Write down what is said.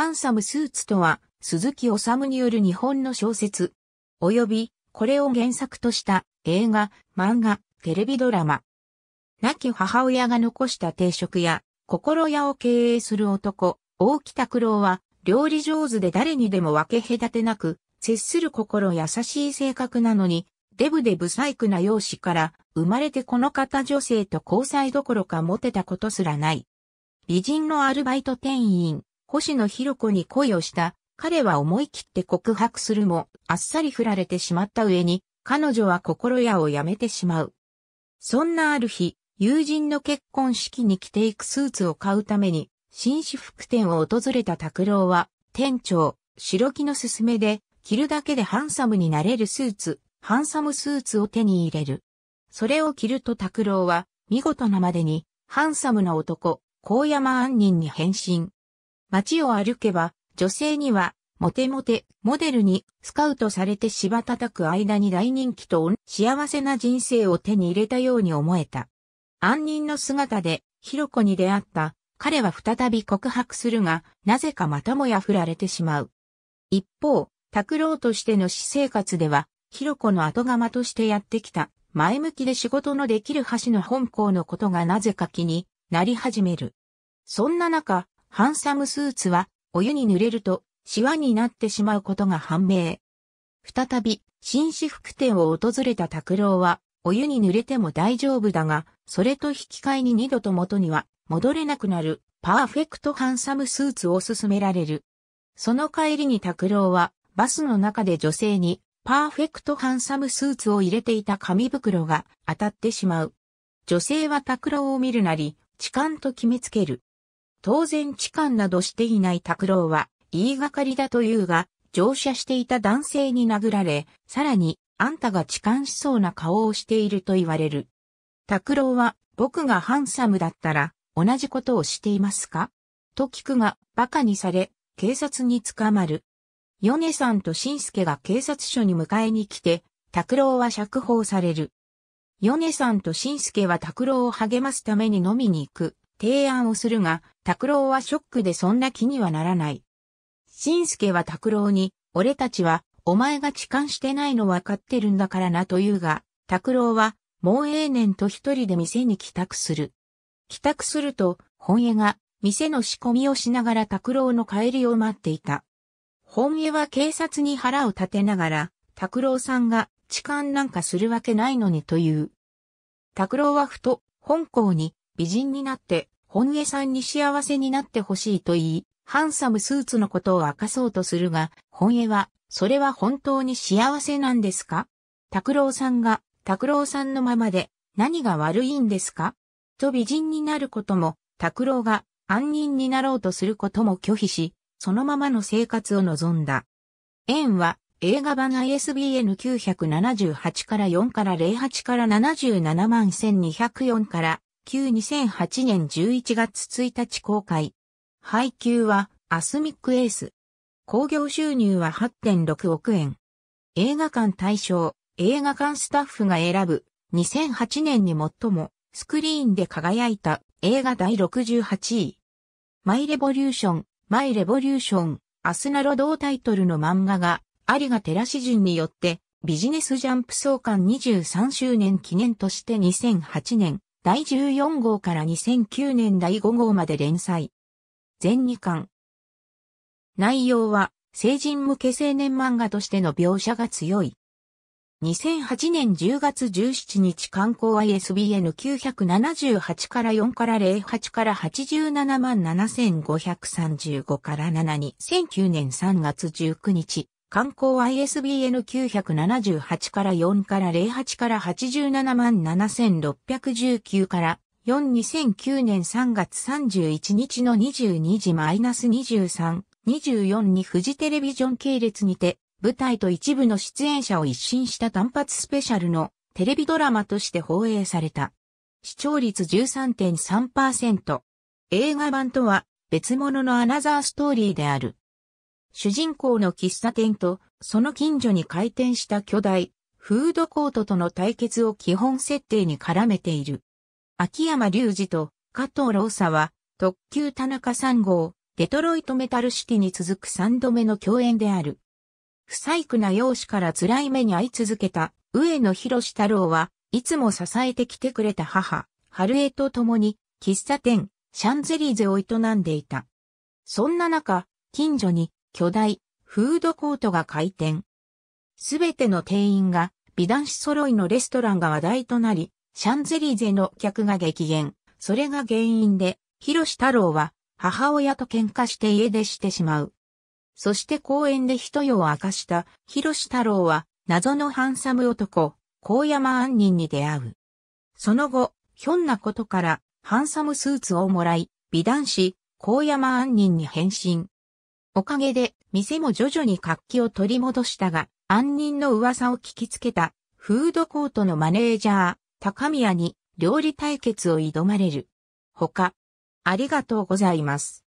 ハンサムスーツとは、鈴木治による日本の小説、及び、これを原作とした映画、漫画、テレビドラマ。亡き母親が残した定食や、心屋を経営する男、大木拓郎は、料理上手で誰にでも分け隔てなく、接する心優しい性格なのに、デブで不細工な容姿から、生まれてこの方女性と交際どころかモテたことすらない。美人のアルバイト店員、星野博子に恋をした。彼は思い切って告白するも、あっさり振られてしまった上に、彼女は心屋を辞めてしまう。そんなある日、友人の結婚式に着ていくスーツを買うために、紳士服店を訪れた拓郎は、店長、白木の勧めで、着るだけでハンサムになれるスーツ、ハンサムスーツを手に入れる。それを着ると拓郎は、見事なまでに、ハンサムな男、高山杏人に変身。街を歩けば、女性には、モテモテ、モデルに、スカウトされて芝叩く間に大人気と幸せな人生を手に入れたように思えた。安人の姿で、ひろこに出会った、彼は再び告白するが、なぜかまたもや振られてしまう。一方、拓郎としての私生活では、ひろこの後釜としてやってきた、前向きで仕事のできる橋の本校のことがなぜか気になり始める。そんな中、ハンサムスーツは、お湯に濡れると、シワになってしまうことが判明。再び、紳士服店を訪れた拓郎は、お湯に濡れても大丈夫だが、それと引き換えに二度と元には、戻れなくなる、パーフェクトハンサムスーツを勧められる。その帰りに拓郎は、バスの中で女性に、パーフェクトハンサムスーツを入れていた紙袋が当たってしまう。女性は拓郎を見るなり、痴漢と決めつける。当然痴漢などしていない拓郎は言いがかりだというが、乗車していた男性に殴られ、さらに、あんたが痴漢しそうな顔をしていると言われる。拓郎は、僕がハンサムだったら、同じことをしていますかと聞くが、馬鹿にされ、警察に捕まる。ヨネさんとシンスケが警察署に迎えに来て、拓郎は釈放される。ヨネさんとシンスケは拓郎を励ますために飲みに行く。提案をするが、拓郎はショックでそんな気にはならない。新助は拓郎に、俺たちは、お前が痴漢してないの分かってるんだからなと言うが、拓郎は、もうええねんと一人で店に帰宅する。帰宅すると、本家が、店の仕込みをしながら拓郎の帰りを待っていた。本家は警察に腹を立てながら、拓郎さんが痴漢なんかするわけないのにという。拓郎はふと、本校に美人になって本江さんに幸せになってほしいと言い、ハンサムスーツのことを明かそうとするが、本江は、それは本当に幸せなんですか拓郎さんが、拓郎さんのままで、何が悪いんですかと美人になることも、拓郎が、安人になろうとすることも拒否し、そのままの生活を望んだ。縁は、映画版 ISBN978 から4から08から77万1204から給2008年11月1日公開。配給はアスミックエース。興行収入は8.6億円。映画館対象、映画館スタッフが選ぶ2008年に最もスクリーンで輝いた映画第68位。マイレボリューション、マイレボリューション、アスナロ同タイトルの漫画が、有賀寺史人によってビジネスジャンプ創刊23周年記念として2008年第14号から2009年第5号まで連載。全2巻。内容は、成人向け青年漫画としての描写が強い。2008年10月17日観光 ISBN 978から4から08から87万7535から7に0 0 9年3月19日観光 ISBN 978から4から08から87万7619から4 2009年3月31日の22時 -23、24にフジテレビジョン系列にて舞台と一部の出演者を一新した単発スペシャルのテレビドラマとして放映された。視聴率13.3%。映画版とは別物のアナザーストーリーである。主人公の喫茶店と、その近所に開店した巨大、フードコートとの対決を基本設定に絡めている。秋山隆二と加藤老佐は、特急田中3号、デトロイトメタルシティに続く3度目の共演である。不細工な容姿から辛い目に遭い続けた上野博太郎は、いつも支えてきてくれた母、春江と共に、喫茶店、シャンゼリーゼを営んでいた。そんな中、近所に巨大、フードコートが開店。すべての店員が美男子揃いのレストランが話題となり、シャンゼリーゼの客が激減。それが原因で、広志太郎は母親と喧嘩して家出してしまう。そして公園で一夜を明かした広志太郎は謎のハンサム男、高山杏人に出会う。その後、ひょんなことからハンサムスーツをもらい、美男子、高山杏人に変身。おかげで、店も徐々に活気を取り戻したが、安寧の噂を聞きつけた、フードコートのマネージャー、高宮に料理対決を挑まれる。他、ありがとうございます。